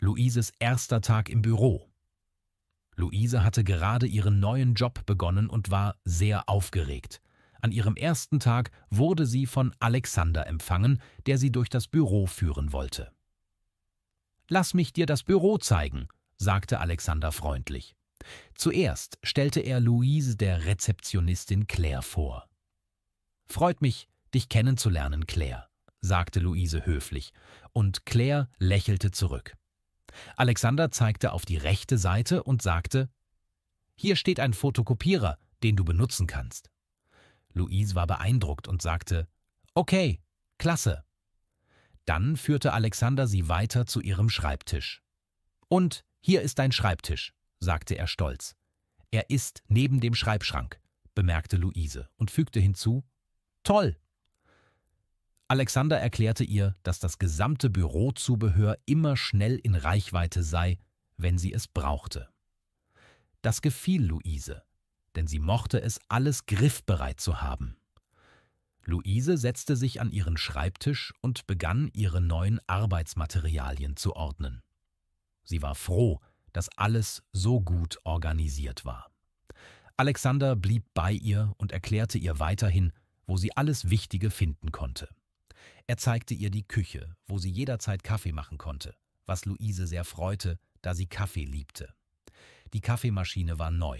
Luises erster Tag im Büro. Luise hatte gerade ihren neuen Job begonnen und war sehr aufgeregt. An ihrem ersten Tag wurde sie von Alexander empfangen, der sie durch das Büro führen wollte. Lass mich dir das Büro zeigen, sagte Alexander freundlich. Zuerst stellte er Luise der Rezeptionistin Claire vor. Freut mich, dich kennenzulernen, Claire, sagte Luise höflich, und Claire lächelte zurück. Alexander zeigte auf die rechte Seite und sagte, »Hier steht ein Fotokopierer, den du benutzen kannst.« Luise war beeindruckt und sagte, »Okay, klasse.« Dann führte Alexander sie weiter zu ihrem Schreibtisch. »Und hier ist dein Schreibtisch«, sagte er stolz. »Er ist neben dem Schreibschrank«, bemerkte Luise und fügte hinzu, »Toll!« Alexander erklärte ihr, dass das gesamte Bürozubehör immer schnell in Reichweite sei, wenn sie es brauchte. Das gefiel Luise, denn sie mochte es, alles griffbereit zu haben. Luise setzte sich an ihren Schreibtisch und begann, ihre neuen Arbeitsmaterialien zu ordnen. Sie war froh, dass alles so gut organisiert war. Alexander blieb bei ihr und erklärte ihr weiterhin, wo sie alles Wichtige finden konnte. Er zeigte ihr die Küche, wo sie jederzeit Kaffee machen konnte, was Luise sehr freute, da sie Kaffee liebte. Die Kaffeemaschine war neu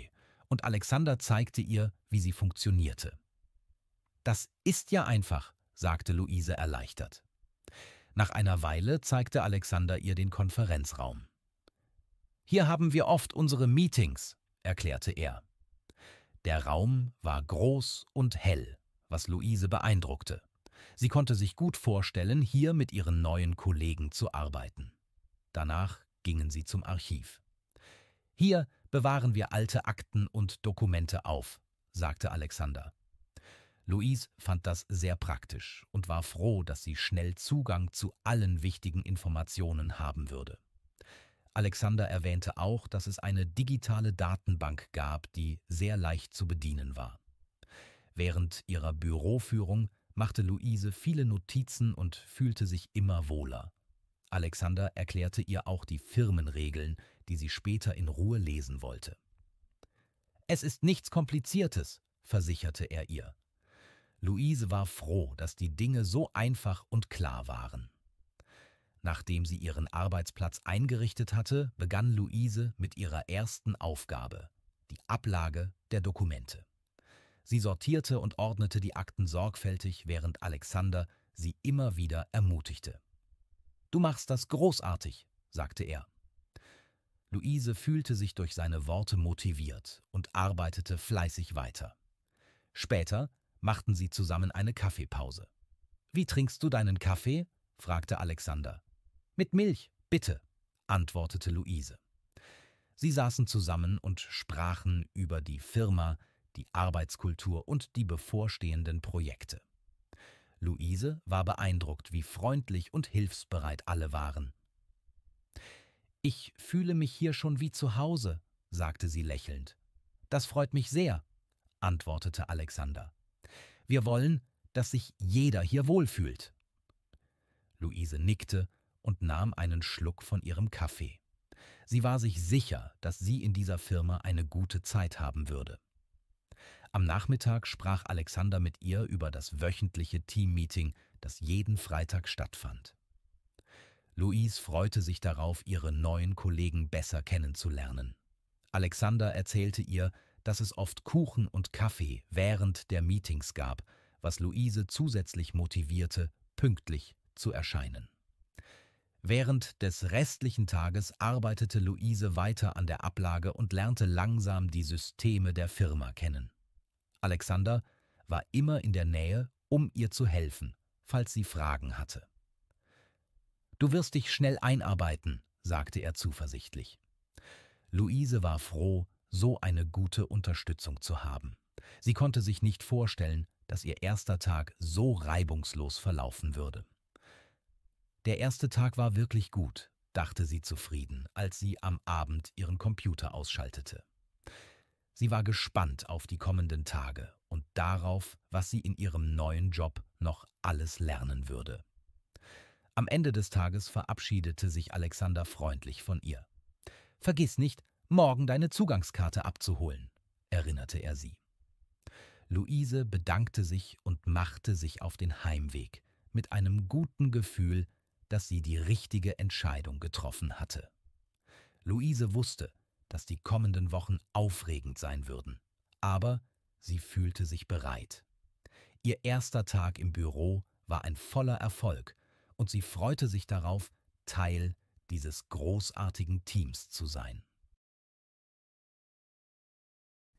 und Alexander zeigte ihr, wie sie funktionierte. Das ist ja einfach, sagte Luise erleichtert. Nach einer Weile zeigte Alexander ihr den Konferenzraum. Hier haben wir oft unsere Meetings, erklärte er. Der Raum war groß und hell, was Luise beeindruckte. Sie konnte sich gut vorstellen, hier mit ihren neuen Kollegen zu arbeiten. Danach gingen sie zum Archiv. Hier bewahren wir alte Akten und Dokumente auf, sagte Alexander. Louise fand das sehr praktisch und war froh, dass sie schnell Zugang zu allen wichtigen Informationen haben würde. Alexander erwähnte auch, dass es eine digitale Datenbank gab, die sehr leicht zu bedienen war. Während ihrer Büroführung machte Luise viele Notizen und fühlte sich immer wohler. Alexander erklärte ihr auch die Firmenregeln, die sie später in Ruhe lesen wollte. Es ist nichts Kompliziertes, versicherte er ihr. Luise war froh, dass die Dinge so einfach und klar waren. Nachdem sie ihren Arbeitsplatz eingerichtet hatte, begann Luise mit ihrer ersten Aufgabe, die Ablage der Dokumente. Sie sortierte und ordnete die Akten sorgfältig, während Alexander sie immer wieder ermutigte. Du machst das großartig, sagte er. Luise fühlte sich durch seine Worte motiviert und arbeitete fleißig weiter. Später machten sie zusammen eine Kaffeepause. Wie trinkst du deinen Kaffee? fragte Alexander. Mit Milch, bitte, antwortete Luise. Sie saßen zusammen und sprachen über die Firma, die Arbeitskultur und die bevorstehenden Projekte. Luise war beeindruckt, wie freundlich und hilfsbereit alle waren. Ich fühle mich hier schon wie zu Hause, sagte sie lächelnd. Das freut mich sehr, antwortete Alexander. Wir wollen, dass sich jeder hier wohlfühlt. Luise nickte und nahm einen Schluck von ihrem Kaffee. Sie war sich sicher, dass sie in dieser Firma eine gute Zeit haben würde. Am Nachmittag sprach Alexander mit ihr über das wöchentliche Teammeeting, das jeden Freitag stattfand. Louise freute sich darauf, ihre neuen Kollegen besser kennenzulernen. Alexander erzählte ihr, dass es oft Kuchen und Kaffee während der Meetings gab, was Luise zusätzlich motivierte, pünktlich zu erscheinen. Während des restlichen Tages arbeitete Luise weiter an der Ablage und lernte langsam die Systeme der Firma kennen. Alexander war immer in der Nähe, um ihr zu helfen, falls sie Fragen hatte. Du wirst dich schnell einarbeiten, sagte er zuversichtlich. Luise war froh, so eine gute Unterstützung zu haben. Sie konnte sich nicht vorstellen, dass ihr erster Tag so reibungslos verlaufen würde. Der erste Tag war wirklich gut, dachte sie zufrieden, als sie am Abend ihren Computer ausschaltete. Sie war gespannt auf die kommenden Tage und darauf, was sie in ihrem neuen Job noch alles lernen würde. Am Ende des Tages verabschiedete sich Alexander freundlich von ihr. Vergiss nicht, morgen deine Zugangskarte abzuholen, erinnerte er sie. Luise bedankte sich und machte sich auf den Heimweg mit einem guten Gefühl, dass sie die richtige Entscheidung getroffen hatte. Luise wusste, dass die kommenden Wochen aufregend sein würden. Aber sie fühlte sich bereit. Ihr erster Tag im Büro war ein voller Erfolg und sie freute sich darauf, Teil dieses großartigen Teams zu sein.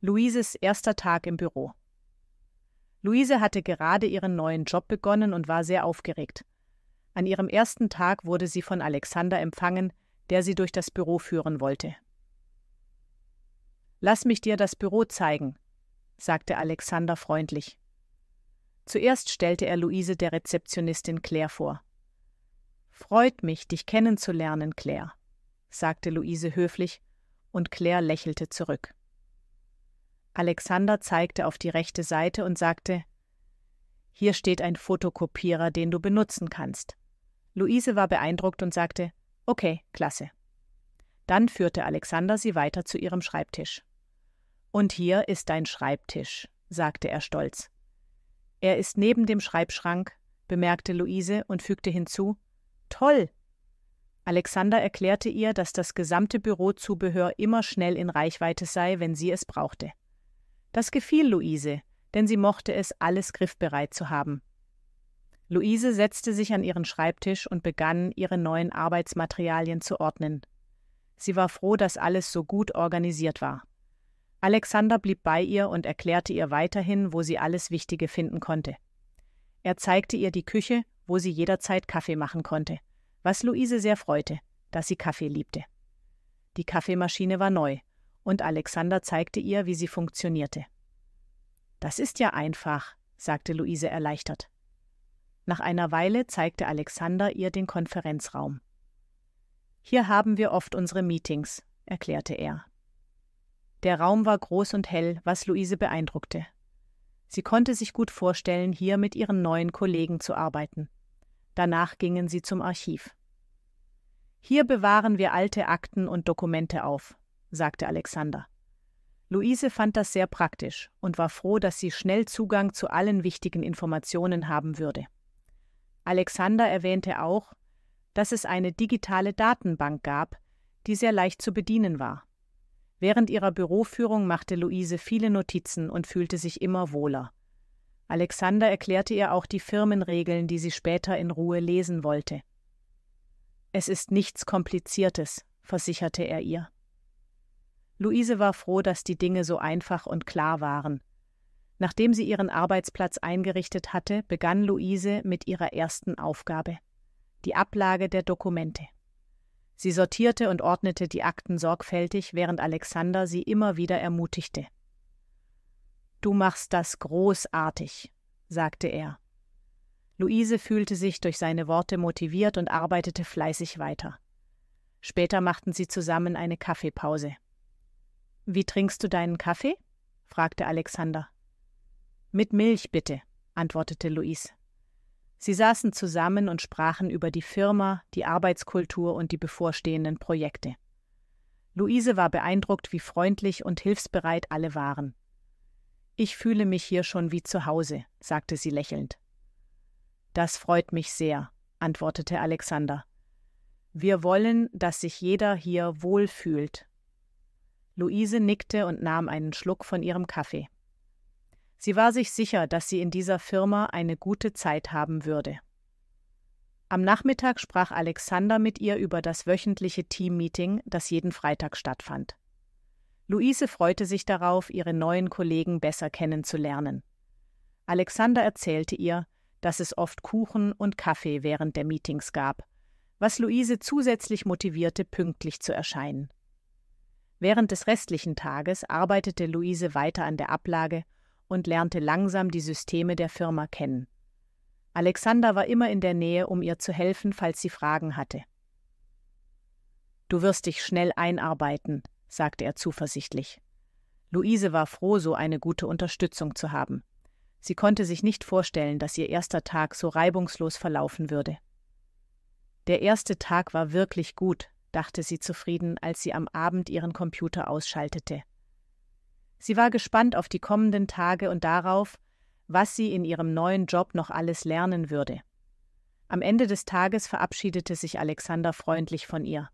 Luises erster Tag im Büro. Luise hatte gerade ihren neuen Job begonnen und war sehr aufgeregt. An ihrem ersten Tag wurde sie von Alexander empfangen, der sie durch das Büro führen wollte. Lass mich dir das Büro zeigen, sagte Alexander freundlich. Zuerst stellte er Luise der Rezeptionistin Claire vor. Freut mich, dich kennenzulernen, Claire, sagte Luise höflich, und Claire lächelte zurück. Alexander zeigte auf die rechte Seite und sagte Hier steht ein Fotokopierer, den du benutzen kannst. Luise war beeindruckt und sagte Okay, klasse. Dann führte Alexander sie weiter zu ihrem Schreibtisch. Und hier ist dein Schreibtisch, sagte er stolz. Er ist neben dem Schreibschrank, bemerkte Luise und fügte hinzu Toll. Alexander erklärte ihr, dass das gesamte Bürozubehör immer schnell in Reichweite sei, wenn sie es brauchte. Das gefiel Luise, denn sie mochte es, alles griffbereit zu haben. Luise setzte sich an ihren Schreibtisch und begann, ihre neuen Arbeitsmaterialien zu ordnen. Sie war froh, dass alles so gut organisiert war. Alexander blieb bei ihr und erklärte ihr weiterhin, wo sie alles Wichtige finden konnte. Er zeigte ihr die Küche, wo sie jederzeit Kaffee machen konnte, was Luise sehr freute, dass sie Kaffee liebte. Die Kaffeemaschine war neu, und Alexander zeigte ihr, wie sie funktionierte. Das ist ja einfach, sagte Luise erleichtert. Nach einer Weile zeigte Alexander ihr den Konferenzraum. Hier haben wir oft unsere Meetings, erklärte er. Der Raum war groß und hell, was Luise beeindruckte. Sie konnte sich gut vorstellen, hier mit ihren neuen Kollegen zu arbeiten. Danach gingen sie zum Archiv. Hier bewahren wir alte Akten und Dokumente auf, sagte Alexander. Luise fand das sehr praktisch und war froh, dass sie schnell Zugang zu allen wichtigen Informationen haben würde. Alexander erwähnte auch, dass es eine digitale Datenbank gab, die sehr leicht zu bedienen war. Während ihrer Büroführung machte Luise viele Notizen und fühlte sich immer wohler. Alexander erklärte ihr auch die Firmenregeln, die sie später in Ruhe lesen wollte. Es ist nichts Kompliziertes, versicherte er ihr. Luise war froh, dass die Dinge so einfach und klar waren. Nachdem sie ihren Arbeitsplatz eingerichtet hatte, begann Luise mit ihrer ersten Aufgabe die Ablage der Dokumente. Sie sortierte und ordnete die Akten sorgfältig, während Alexander sie immer wieder ermutigte. Du machst das großartig, sagte er. Luise fühlte sich durch seine Worte motiviert und arbeitete fleißig weiter. Später machten sie zusammen eine Kaffeepause. Wie trinkst du deinen Kaffee? fragte Alexander. Mit Milch bitte, antwortete Luise. Sie saßen zusammen und sprachen über die Firma, die Arbeitskultur und die bevorstehenden Projekte. Luise war beeindruckt, wie freundlich und hilfsbereit alle waren. Ich fühle mich hier schon wie zu Hause, sagte sie lächelnd. Das freut mich sehr, antwortete Alexander. Wir wollen, dass sich jeder hier wohl fühlt. Luise nickte und nahm einen Schluck von ihrem Kaffee. Sie war sich sicher, dass sie in dieser Firma eine gute Zeit haben würde. Am Nachmittag sprach Alexander mit ihr über das wöchentliche Teammeeting, das jeden Freitag stattfand. Luise freute sich darauf, ihre neuen Kollegen besser kennenzulernen. Alexander erzählte ihr, dass es oft Kuchen und Kaffee während der Meetings gab, was Luise zusätzlich motivierte, pünktlich zu erscheinen. Während des restlichen Tages arbeitete Luise weiter an der Ablage und lernte langsam die Systeme der Firma kennen. Alexander war immer in der Nähe, um ihr zu helfen, falls sie Fragen hatte. Du wirst dich schnell einarbeiten, sagte er zuversichtlich. Luise war froh, so eine gute Unterstützung zu haben. Sie konnte sich nicht vorstellen, dass ihr erster Tag so reibungslos verlaufen würde. Der erste Tag war wirklich gut, dachte sie zufrieden, als sie am Abend ihren Computer ausschaltete. Sie war gespannt auf die kommenden Tage und darauf, was sie in ihrem neuen Job noch alles lernen würde. Am Ende des Tages verabschiedete sich Alexander freundlich von ihr.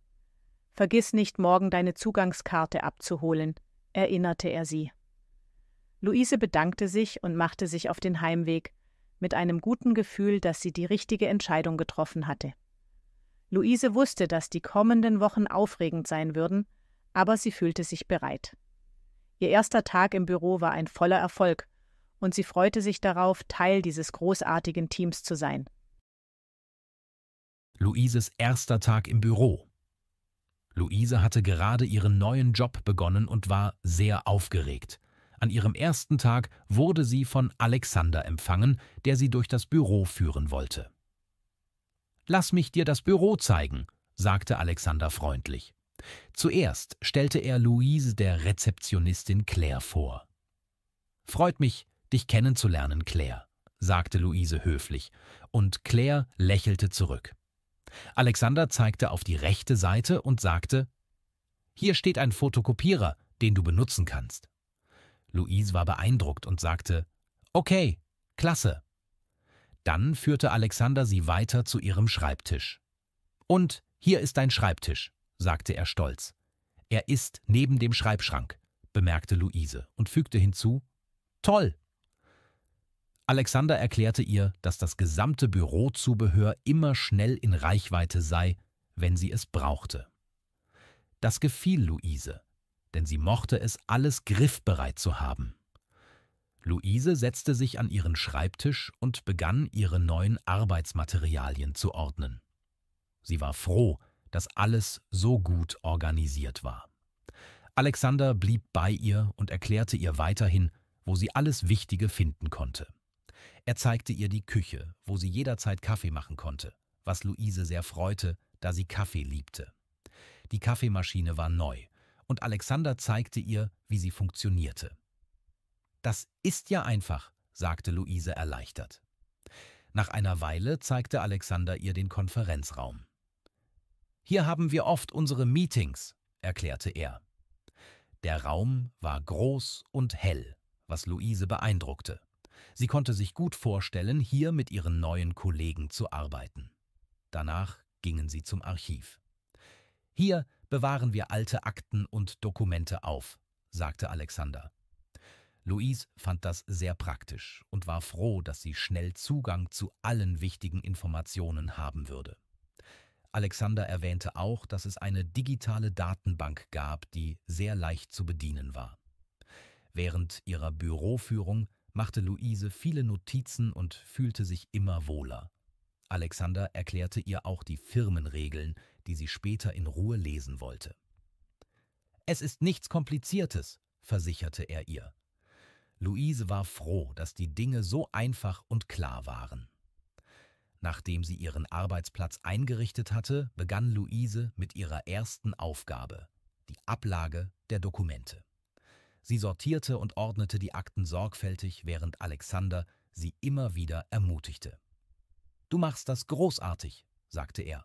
Vergiss nicht, morgen deine Zugangskarte abzuholen, erinnerte er sie. Luise bedankte sich und machte sich auf den Heimweg, mit einem guten Gefühl, dass sie die richtige Entscheidung getroffen hatte. Luise wusste, dass die kommenden Wochen aufregend sein würden, aber sie fühlte sich bereit. Ihr erster Tag im Büro war ein voller Erfolg, und sie freute sich darauf, Teil dieses großartigen Teams zu sein. Luises erster Tag im Büro. Luise hatte gerade ihren neuen Job begonnen und war sehr aufgeregt. An ihrem ersten Tag wurde sie von Alexander empfangen, der sie durch das Büro führen wollte. Lass mich dir das Büro zeigen, sagte Alexander freundlich. Zuerst stellte er Louise der Rezeptionistin Claire vor. Freut mich, dich kennenzulernen, Claire, sagte Luise höflich, und Claire lächelte zurück. Alexander zeigte auf die rechte Seite und sagte, Hier steht ein Fotokopierer, den du benutzen kannst. Luise war beeindruckt und sagte, Okay, klasse. Dann führte Alexander sie weiter zu ihrem Schreibtisch. Und hier ist dein Schreibtisch sagte er stolz. Er ist neben dem Schreibschrank, bemerkte Luise und fügte hinzu, toll. Alexander erklärte ihr, dass das gesamte Bürozubehör immer schnell in Reichweite sei, wenn sie es brauchte. Das gefiel Luise, denn sie mochte es, alles griffbereit zu haben. Luise setzte sich an ihren Schreibtisch und begann, ihre neuen Arbeitsmaterialien zu ordnen. Sie war froh, dass alles so gut organisiert war. Alexander blieb bei ihr und erklärte ihr weiterhin, wo sie alles Wichtige finden konnte. Er zeigte ihr die Küche, wo sie jederzeit Kaffee machen konnte, was Luise sehr freute, da sie Kaffee liebte. Die Kaffeemaschine war neu und Alexander zeigte ihr, wie sie funktionierte. Das ist ja einfach, sagte Luise erleichtert. Nach einer Weile zeigte Alexander ihr den Konferenzraum. Hier haben wir oft unsere Meetings, erklärte er. Der Raum war groß und hell, was Luise beeindruckte. Sie konnte sich gut vorstellen, hier mit ihren neuen Kollegen zu arbeiten. Danach gingen sie zum Archiv. Hier bewahren wir alte Akten und Dokumente auf, sagte Alexander. Louise fand das sehr praktisch und war froh, dass sie schnell Zugang zu allen wichtigen Informationen haben würde. Alexander erwähnte auch, dass es eine digitale Datenbank gab, die sehr leicht zu bedienen war. Während ihrer Büroführung machte Luise viele Notizen und fühlte sich immer wohler. Alexander erklärte ihr auch die Firmenregeln, die sie später in Ruhe lesen wollte. Es ist nichts Kompliziertes, versicherte er ihr. Luise war froh, dass die Dinge so einfach und klar waren. Nachdem sie ihren Arbeitsplatz eingerichtet hatte, begann Luise mit ihrer ersten Aufgabe, die Ablage der Dokumente. Sie sortierte und ordnete die Akten sorgfältig, während Alexander sie immer wieder ermutigte. Du machst das großartig, sagte er.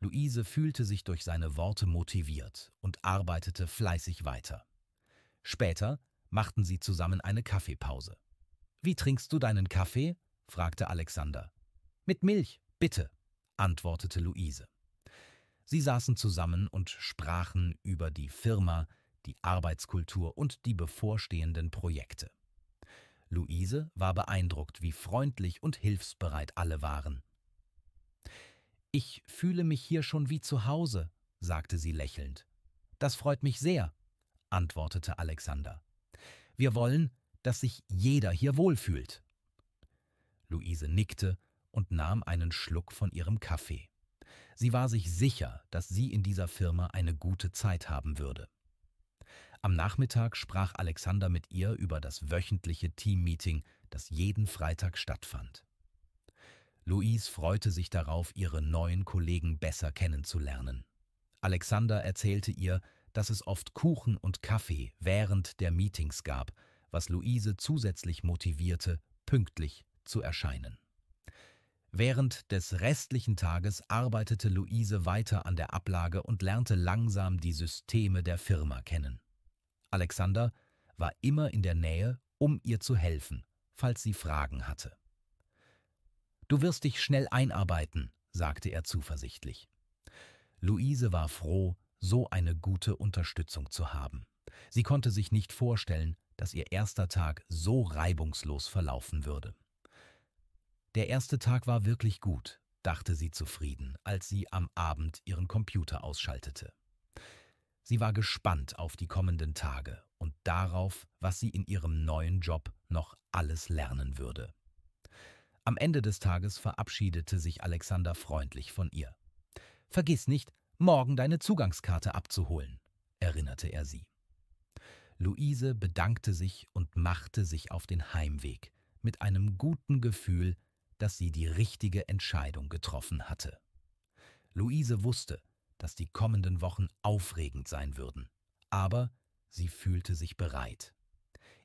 Luise fühlte sich durch seine Worte motiviert und arbeitete fleißig weiter. Später machten sie zusammen eine Kaffeepause. Wie trinkst du deinen Kaffee? fragte Alexander. Mit Milch, bitte, antwortete Luise. Sie saßen zusammen und sprachen über die Firma, die Arbeitskultur und die bevorstehenden Projekte. Luise war beeindruckt, wie freundlich und hilfsbereit alle waren. Ich fühle mich hier schon wie zu Hause, sagte sie lächelnd. Das freut mich sehr, antwortete Alexander. Wir wollen, dass sich jeder hier wohlfühlt. Luise nickte und nahm einen Schluck von ihrem Kaffee. Sie war sich sicher, dass sie in dieser Firma eine gute Zeit haben würde. Am Nachmittag sprach Alexander mit ihr über das wöchentliche Teammeeting, das jeden Freitag stattfand. Louise freute sich darauf, ihre neuen Kollegen besser kennenzulernen. Alexander erzählte ihr, dass es oft Kuchen und Kaffee während der Meetings gab, was Luise zusätzlich motivierte, pünktlich zu erscheinen. Während des restlichen Tages arbeitete Luise weiter an der Ablage und lernte langsam die Systeme der Firma kennen. Alexander war immer in der Nähe, um ihr zu helfen, falls sie Fragen hatte. Du wirst dich schnell einarbeiten, sagte er zuversichtlich. Luise war froh, so eine gute Unterstützung zu haben. Sie konnte sich nicht vorstellen, dass ihr erster Tag so reibungslos verlaufen würde. Der erste Tag war wirklich gut, dachte sie zufrieden, als sie am Abend ihren Computer ausschaltete. Sie war gespannt auf die kommenden Tage und darauf, was sie in ihrem neuen Job noch alles lernen würde. Am Ende des Tages verabschiedete sich Alexander freundlich von ihr. Vergiss nicht, morgen deine Zugangskarte abzuholen, erinnerte er sie. Luise bedankte sich und machte sich auf den Heimweg, mit einem guten Gefühl, dass sie die richtige Entscheidung getroffen hatte. Luise wusste, dass die kommenden Wochen aufregend sein würden, aber sie fühlte sich bereit.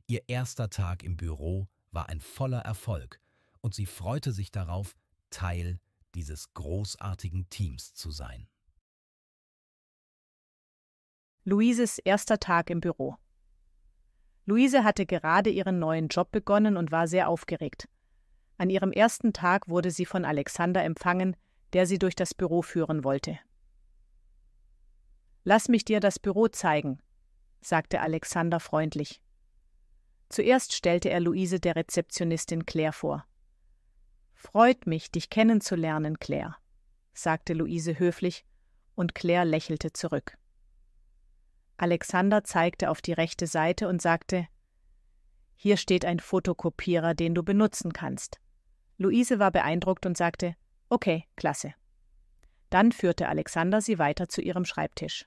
Ihr erster Tag im Büro war ein voller Erfolg und sie freute sich darauf, Teil dieses großartigen Teams zu sein. Luises erster Tag im Büro. Luise hatte gerade ihren neuen Job begonnen und war sehr aufgeregt. An ihrem ersten Tag wurde sie von Alexander empfangen, der sie durch das Büro führen wollte. Lass mich dir das Büro zeigen, sagte Alexander freundlich. Zuerst stellte er Luise der Rezeptionistin Claire vor. Freut mich, dich kennenzulernen, Claire, sagte Luise höflich, und Claire lächelte zurück. Alexander zeigte auf die rechte Seite und sagte Hier steht ein Fotokopierer, den du benutzen kannst. Luise war beeindruckt und sagte, Okay, klasse. Dann führte Alexander sie weiter zu ihrem Schreibtisch.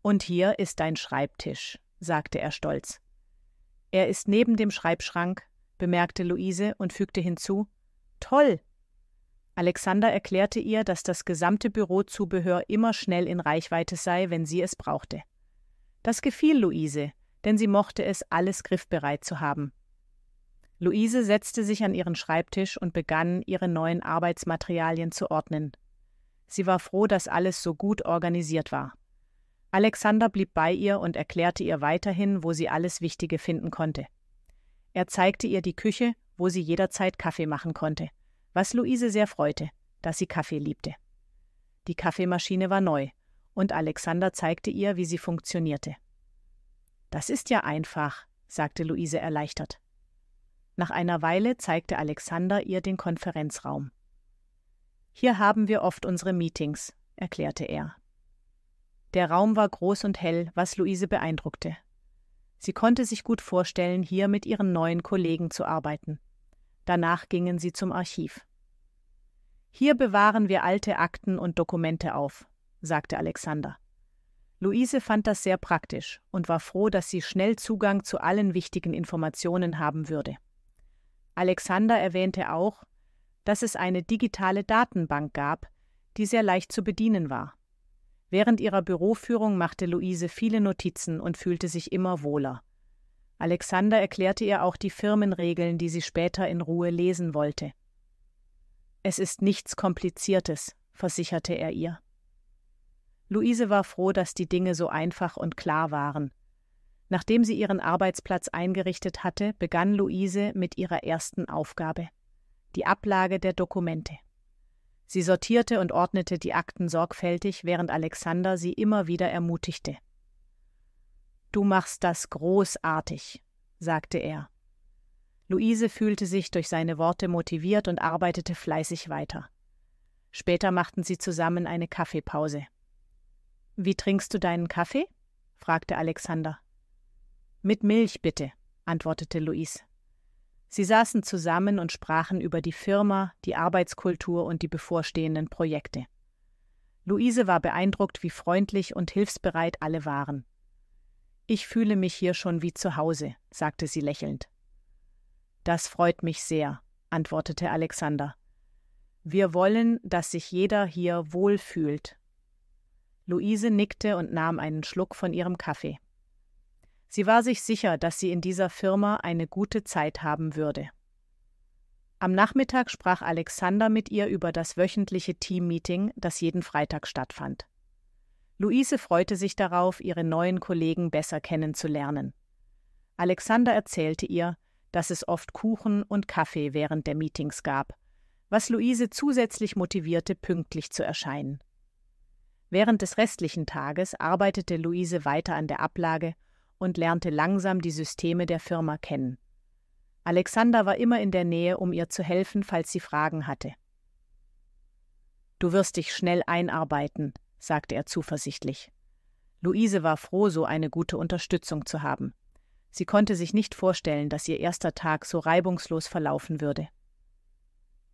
Und hier ist dein Schreibtisch, sagte er stolz. Er ist neben dem Schreibschrank, bemerkte Luise und fügte hinzu Toll. Alexander erklärte ihr, dass das gesamte Bürozubehör immer schnell in Reichweite sei, wenn sie es brauchte. Das gefiel Luise, denn sie mochte es, alles griffbereit zu haben. Luise setzte sich an ihren Schreibtisch und begann, ihre neuen Arbeitsmaterialien zu ordnen. Sie war froh, dass alles so gut organisiert war. Alexander blieb bei ihr und erklärte ihr weiterhin, wo sie alles Wichtige finden konnte. Er zeigte ihr die Küche, wo sie jederzeit Kaffee machen konnte, was Luise sehr freute, dass sie Kaffee liebte. Die Kaffeemaschine war neu, und Alexander zeigte ihr, wie sie funktionierte. Das ist ja einfach, sagte Luise erleichtert. Nach einer Weile zeigte Alexander ihr den Konferenzraum. Hier haben wir oft unsere Meetings, erklärte er. Der Raum war groß und hell, was Luise beeindruckte. Sie konnte sich gut vorstellen, hier mit ihren neuen Kollegen zu arbeiten. Danach gingen sie zum Archiv. Hier bewahren wir alte Akten und Dokumente auf, sagte Alexander. Luise fand das sehr praktisch und war froh, dass sie schnell Zugang zu allen wichtigen Informationen haben würde. Alexander erwähnte auch, dass es eine digitale Datenbank gab, die sehr leicht zu bedienen war. Während ihrer Büroführung machte Luise viele Notizen und fühlte sich immer wohler. Alexander erklärte ihr auch die Firmenregeln, die sie später in Ruhe lesen wollte. Es ist nichts Kompliziertes, versicherte er ihr. Luise war froh, dass die Dinge so einfach und klar waren, Nachdem sie ihren Arbeitsplatz eingerichtet hatte, begann Luise mit ihrer ersten Aufgabe, die Ablage der Dokumente. Sie sortierte und ordnete die Akten sorgfältig, während Alexander sie immer wieder ermutigte. Du machst das großartig, sagte er. Luise fühlte sich durch seine Worte motiviert und arbeitete fleißig weiter. Später machten sie zusammen eine Kaffeepause. Wie trinkst du deinen Kaffee? fragte Alexander. Mit Milch bitte, antwortete Luis. Sie saßen zusammen und sprachen über die Firma, die Arbeitskultur und die bevorstehenden Projekte. Luise war beeindruckt, wie freundlich und hilfsbereit alle waren. Ich fühle mich hier schon wie zu Hause, sagte sie lächelnd. Das freut mich sehr, antwortete Alexander. Wir wollen, dass sich jeder hier wohl fühlt. Luise nickte und nahm einen Schluck von ihrem Kaffee. Sie war sich sicher, dass sie in dieser Firma eine gute Zeit haben würde. Am Nachmittag sprach Alexander mit ihr über das wöchentliche Teammeeting, das jeden Freitag stattfand. Luise freute sich darauf, ihre neuen Kollegen besser kennenzulernen. Alexander erzählte ihr, dass es oft Kuchen und Kaffee während der Meetings gab, was Luise zusätzlich motivierte, pünktlich zu erscheinen. Während des restlichen Tages arbeitete Luise weiter an der Ablage und lernte langsam die Systeme der Firma kennen. Alexander war immer in der Nähe, um ihr zu helfen, falls sie Fragen hatte. Du wirst dich schnell einarbeiten, sagte er zuversichtlich. Luise war froh, so eine gute Unterstützung zu haben. Sie konnte sich nicht vorstellen, dass ihr erster Tag so reibungslos verlaufen würde.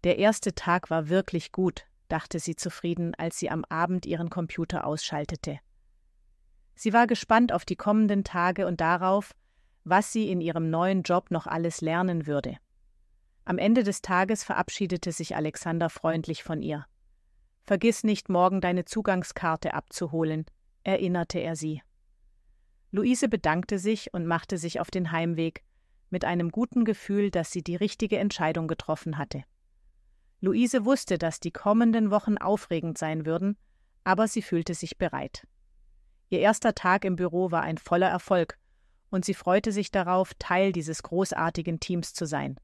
Der erste Tag war wirklich gut, dachte sie zufrieden, als sie am Abend ihren Computer ausschaltete. Sie war gespannt auf die kommenden Tage und darauf, was sie in ihrem neuen Job noch alles lernen würde. Am Ende des Tages verabschiedete sich Alexander freundlich von ihr. Vergiss nicht, morgen deine Zugangskarte abzuholen, erinnerte er sie. Luise bedankte sich und machte sich auf den Heimweg, mit einem guten Gefühl, dass sie die richtige Entscheidung getroffen hatte. Luise wusste, dass die kommenden Wochen aufregend sein würden, aber sie fühlte sich bereit. Ihr erster Tag im Büro war ein voller Erfolg, und sie freute sich darauf, Teil dieses großartigen Teams zu sein.